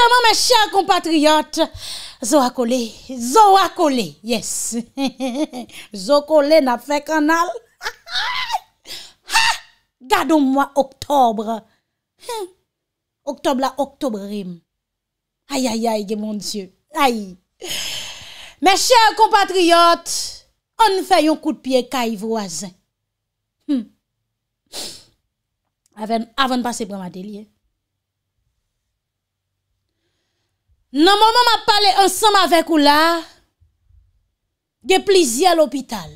Sèman mè chèr kompatriot Zou akole Zou akole Yes Zou akole na fè kanal Ha ha Ha Gado mwa oktobre Ha Oktobre la oktobre rim Ay ay ay gen moun sè Ay Mè chèr kompatriot An fè yon kout piye kaj vwazen Ha Avan pasè prèm ateliè Nan momo ma pale ansam avek ou la, ge plizi al opital,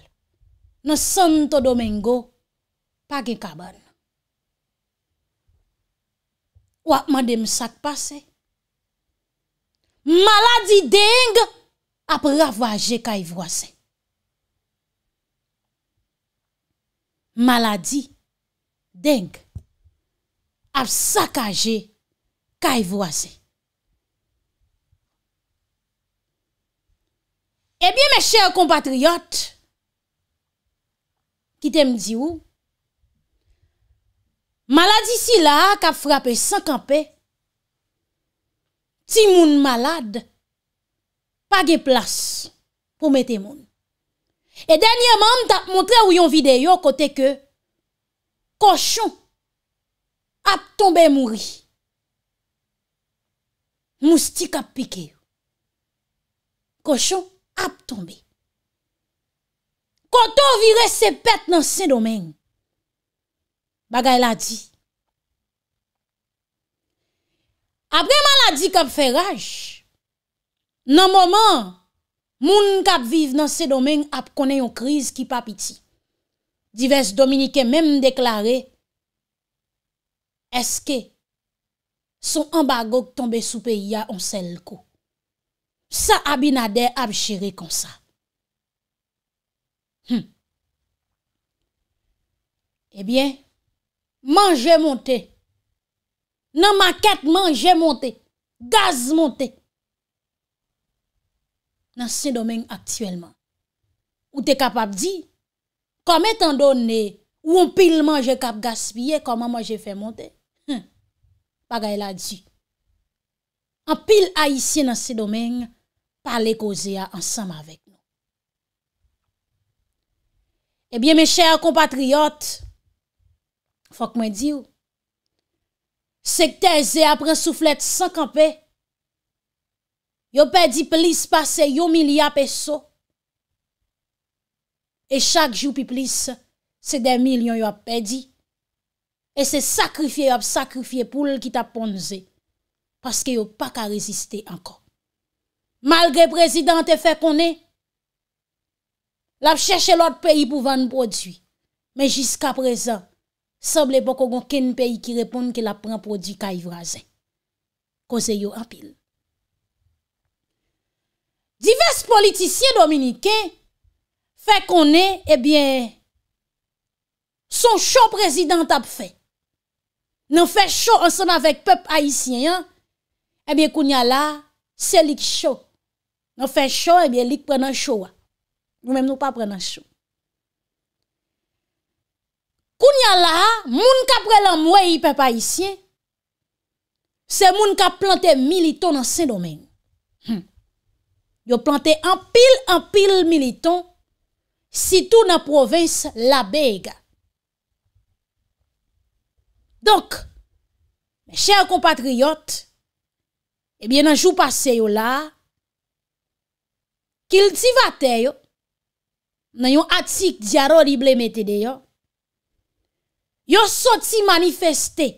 nan Santo Domingo, pa gen Kabane. Ou akman dem sak pase, maladi deng ap rafwaje kaivwase. Maladi deng ap sakwaje kaivwase. Ebyen eh mè chèr kompatriyot ki te mdzi ou maladi si la kap frape sankanpe ti moun malade page plas pou mè te moun. E dènyèman ta mwontre ou yon videyo kote ke koshon ap tombe mouri moustik ap pike koshon ap tombe. Koto vire se pet nan se domen, bagay la di. Apreman la di kap fe raj, nan moman, moun kap vive nan se domen ap kone yon kriz ki pap iti. Diverse dominike menm deklare, eske, son ambagok tombe sou peyi ya onsel ko. Sa abinade abjere konsa. Hmm. Ebyen, eh manje monte, nan maket manje monte, gaz monte, nan se domen aktuelman. Ou te kapap di, kome tan donen, ou an pil manje kap gaz pye, koman manje fe monte. Hmm. Paga eladji. An pil a isi nan se domen, Parle ko Zeya ansam avek nou. Ebyen men chèy a kompatriyot, fok mwen di ou, se kte Zeya pren souflet sankanpe, yo pedi plis pase yo milya peso, e chak jou pi plis se den milyon yo ap pedi, e se sakrifye yo ap sakrifye pou l ki ta pon Zeya, paske yo pa ka reziste ankon. Malgre prezidante fè konè, l ap chèche l orte peyi pou vande prodwi. Men jiska prezant, sable bok kon kon ken peyi ki reponde ki l ap pran prodwi ka ivrazen. Koze yo apil. Divers politisyen Dominike fè eh konè, ebyen, son chò prezidante ap fè. Non fè chò an son avèk pep aisyen, ebyen kounya la, selik chò. Nou fè chò, ebyen eh lik pren an chò wa. Nou mèm nou pa pren an chò. Koun yal la, moun ka pre lan mwè yi pe pa yisye, se moun ka plante milito nan sen domen. Hmm. Yo plante an pil, an pil milito, sitou nan provins la beiga. Donk, mè chèr kompatriyot, ebyen eh nan jou pase yo la, il di vate yo, nan yon atik di aro li ble mette de yo, yo soti manifestè,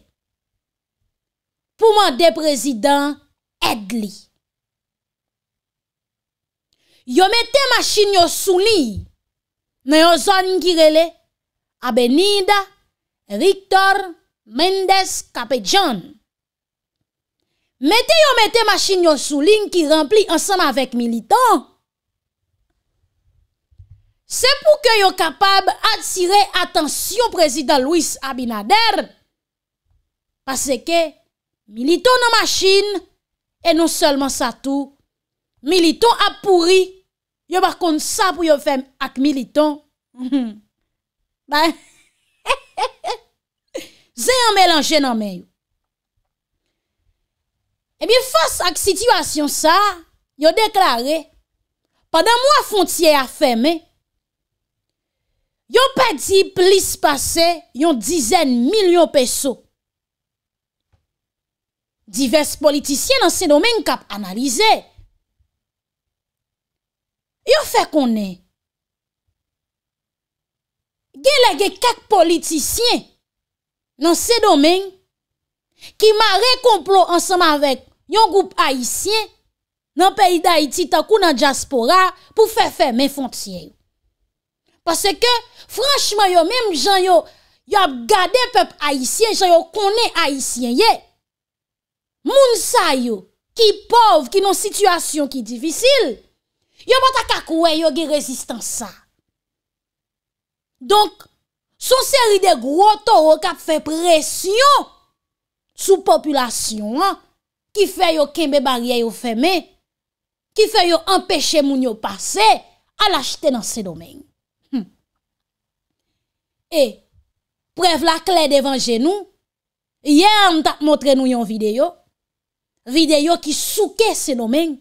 pouman de prezident Edli. Yo mette masin yo souli, nan yon zon yon kirele, Abenida, Riktor, Mendes, Kapedjan. Mette yo mette masin yo souli, ki rempli ansan avèk militant, se pou ke yo kapab atire atensyon prezident Louis Abinader, pase ke militon nan machin, e non selman sa tou, militon ap pouri, yo bakon sa pou yo fèm ak militon, mhm. zè yon mélange nan men yo. Ebyen fòs ak situasyon sa, yo deklarè, padan mwa fontye a fèmè, Yon pe di plis pase yon dizen milyon peso. Divers politisyen nan se domen kap analize. Yon fe konen. Gelege kek politisyen nan se domen ki ma rekomplo ansanman vek yon goup Haitien nan peyi Daiti takou nan diaspora pou fe fe men fontiyen. Pase ke franchman yo menm jan yo yo ap gade pep haisyen, jan yo kone haisyen ye. Moun sa yo ki pov, ki nou situasyon ki divisil, yo bata kakwe yo ge rezistan sa. Donk, son seri de gwo toro kap fe presyon sou populasyon ki fe yo kembe barye yo feme, ki fe yo empeshe moun yo pase a lachte nan se domen. E, prev la kle devan genou, ye an tap motre nou yon videyo, videyo ki souke sen domen,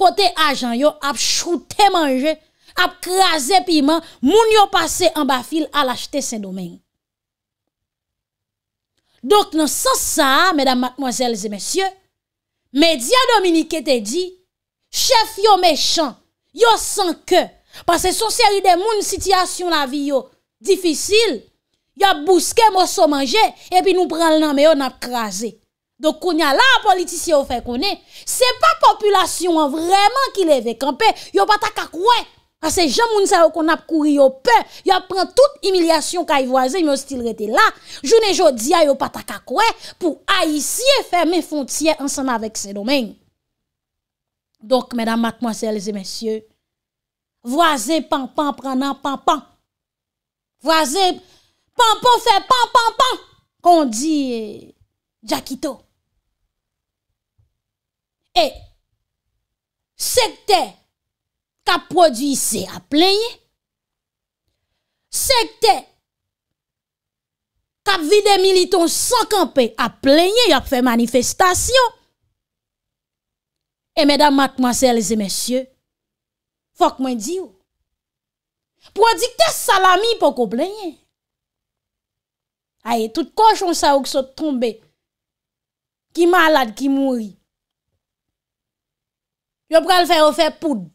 kote ajan yo ap choute manje, ap kreaze piman, moun yo pase an bafil al achete sen domen. Dok nan san sa, medan matmozels e mesye, medya Dominique te di, chef yo mechan, yo san ke, pase son seri de moun sityasyon la vi yo, Difisil. Ya bouske mò so manje, epi nou pral nan meyo nap krasi. Dok koun ya la politisye ou fe kounen, se pa populasyon an vreman ki leve kampè, yo patak akwe. Ase jan moun sa yo kon ap kouri yo pe, ya pran tout imilyasyon ka yi voazè, yon stil rete la, jounen jodi ya yo patak akwe, pou a yisiye fe men fontiye ansan avèk se domen. Dok, mèdam, mèk mwansè, lèzè, mèsyè, voazè, pan, pan, pran nan, pan, pan, Vwazep, pan pan fe, pan pan pan, kon di eh, Jakito. E, sekte, kap prodwise a plenye. Sekte, kap vide militon sokanpe a plenye, yop fe manifestasyon. E, medan matman selze mesye, fok mwen di yo. Pou an dik te salami pou kou plenye. Aye, tout kouchon sa ou kisot tombe. Ki malade, ki mouri. Yo pral fe, yo fe poud.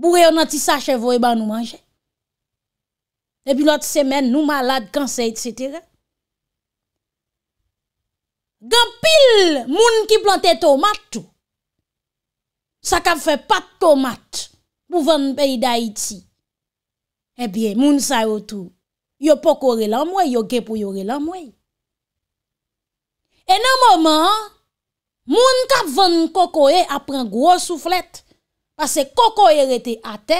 Boure yon an ti sa chevo e ban nou manje. E pi lot semen nou malade, kansè, etc. Gan pil moun ki plante tomate. Sa kap fe pat tomate. Mou vande pe yi da iti. Ebyen, eh moun sa yo tou, yo pokore lan mwen, yo ge pou yore lan mwen. E nan mouman, moun ka ven kokoye apren gwo souflet, pase kokoye rete ate,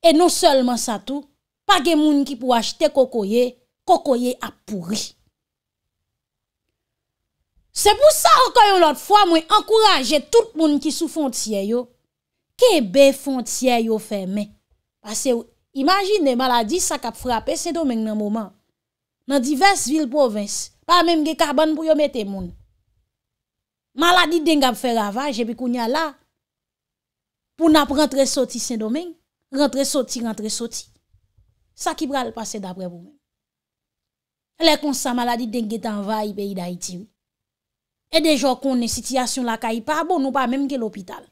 e nou solman sa tou, pa ge moun ki pou achete kokoye, kokoye ap pouri. Se pou sa yo koyon lot fwa mwen, ankouraje tout moun ki sou fonciye yo, ke be fonciye yo fè men. Pase ou imagine maladi sa kap frape sen domen nan mouman. Nan divers vil provins. Pa menm ge karban pou yo mette moun. Maladi den gap fer avaj e bi koun ya la. Pou nap rentre soti sen domen. Rentre soti, rentre soti. Sa ki pral pase dapre pou moun. Le konsa maladi den ge tanva yi pe yi da iti ou. E de jok konen sityasyon la ka yi pa bon ou pa menm ge l'opital.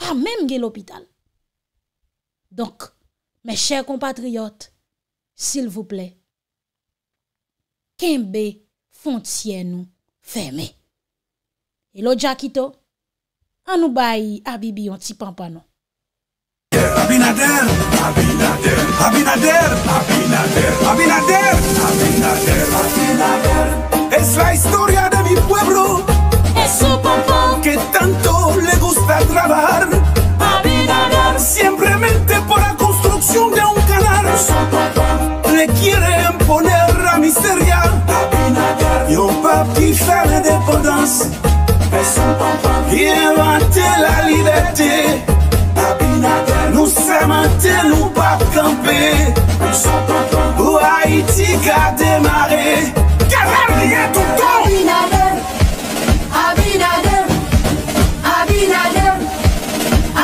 Pa menm ge l'opital. Donk, mè chè compatriot, s'il voup lè, kenbe fonciè nou fèmè. E lo dja kito, an nou bayi abibi yon ti pampano. son tonton Ou Haïti garde demare tout tout touton Abinader, Abinader, Abinader,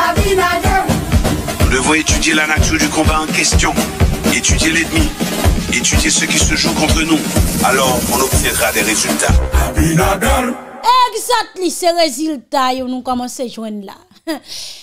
Abinader Nous devons étudier la nature du combat en question Étudier l'ennemi Étudier ce qui se joue contre nous Alors on obtiendra des résultats Abinader Exactly, se résultats, Nous commence à jouer là